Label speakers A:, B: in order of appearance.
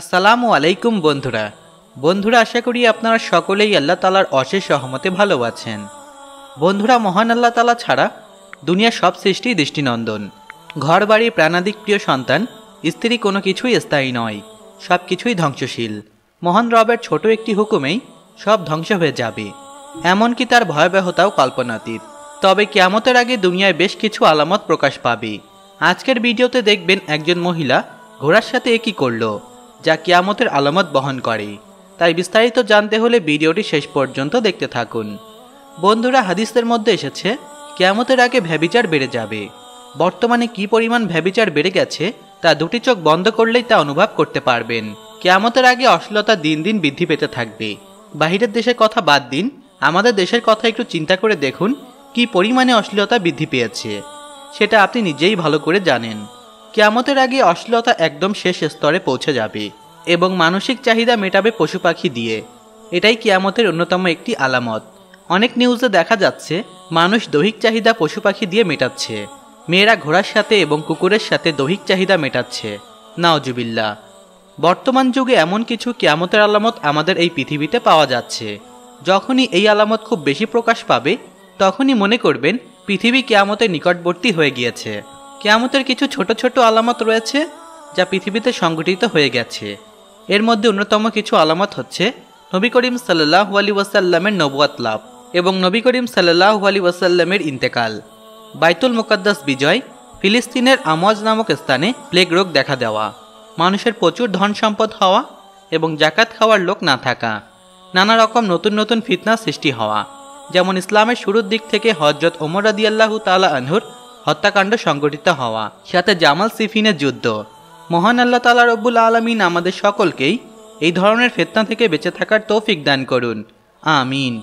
A: আসসালামু আলাইকুম বন্ধুরা বন্ধুরা আশা করি আপনারা সকলেই আল্লাহ তালার অশেষ সহমতে ভালো আছেন বন্ধুরা মহান আল্লাহ তালা ছাড়া দুনিয়া সব সৃষ্টি দৃষ্টিনন্দন ঘর বাড়ি প্রাণাদিক প্রিয় সন্তান স্ত্রী কোনো কিছুই স্থায়ী নয় সব কিছুই ধ্বংসশীল মহান রবের ছোট একটি হুকুমেই সব ধ্বংস হয়ে যাবে এমনকি তার ভয়াবহতাও কল্পনাতীত তবে কেমতের আগে দুনিয়ায় বেশ কিছু আলামত প্রকাশ পাবে আজকের ভিডিওতে দেখবেন একজন মহিলা ঘোড়ার সাথে একই করলো যা কিয়ামতের আলামত বহন করে তাই বিস্তারিত জানতে হলে ভিডিওটি শেষ পর্যন্ত দেখতে থাকুন বন্ধুরা হাদিসের মধ্যে এসেছে কেয়ামতের আগে ভ্যাবিচার বেড়ে যাবে বর্তমানে কি পরিমাণ ভ্যাবিচার বেড়ে গেছে তা দুটি চোখ বন্ধ করলেই তা অনুভব করতে পারবেন কেয়ামতের আগে অশ্লীলতা দিন দিন বৃদ্ধি পেতে থাকবে বাহিরের দেশের কথা বাদ দিন আমাদের দেশের কথা একটু চিন্তা করে দেখুন কি পরিমাণে অশ্লীলতা বৃদ্ধি পেয়েছে সেটা আপনি নিজেই ভালো করে জানেন কেয়ামতের আগে অশ্লীলতা একদম শেষ স্তরে পৌঁছে যাবে এবং মানসিক চাহিদা মেটাবে পশু পাখি দিয়ে এটাই কিয়ামতের অন্যতম একটি আলামত অনেক নিউজে দেখা যাচ্ছে মানুষ দৈহিক চাহিদা পশু পাখি দিয়ে মেটাচ্ছে মেয়েরা ঘোড়ার সাথে এবং কুকুরের সাথে দৈহিক চাহিদা মেটাচ্ছে নাওজুবিল্লা বর্তমান যুগে এমন কিছু কিয়ামতের আলামত আমাদের এই পৃথিবীতে পাওয়া যাচ্ছে যখনই এই আলামত খুব বেশি প্রকাশ পাবে তখনই মনে করবেন পৃথিবী কিয়ামতের নিকটবর্তী হয়ে গিয়েছে কেয়ামতের কিছু ছোট ছোট আলামত রয়েছে যা পৃথিবীতে সংঘটিত হয়ে গেছে এর মধ্যে অন্যতম কিছু আলামত হচ্ছে নবী করিম সাল্লাহ আলী ওয়াসাল্লামের নবুয়াত লাভ এবং নবী করিম সাল্লাহ আলী ওয়াসাল্লামের ইন্তেকাল বাইতুল মুকাদ্দাস বিজয় ফিলিস্তিনের আমাজ নামক স্থানে প্লেগ রোগ দেখা দেওয়া মানুষের প্রচুর ধন সম্পদ হওয়া এবং জাকাত খাওয়ার লোক না থাকা নানা রকম নতুন নতুন ফিতনা সৃষ্টি হওয়া যেমন ইসলামের শুরুর দিক থেকে হজরত ওমর রাদিয়াল্লাহু তালা আনহুর হত্যাকাণ্ড সংগঠিত হওয়া সাথে জামাল সিফিনের যুদ্ধ মহান আল্লাহ তালা রব্বুল আলমিন আমাদের সকলকেই এই ধরনের ফেতনা থেকে বেঁচে থাকার তৌফিক দান করুন আমিন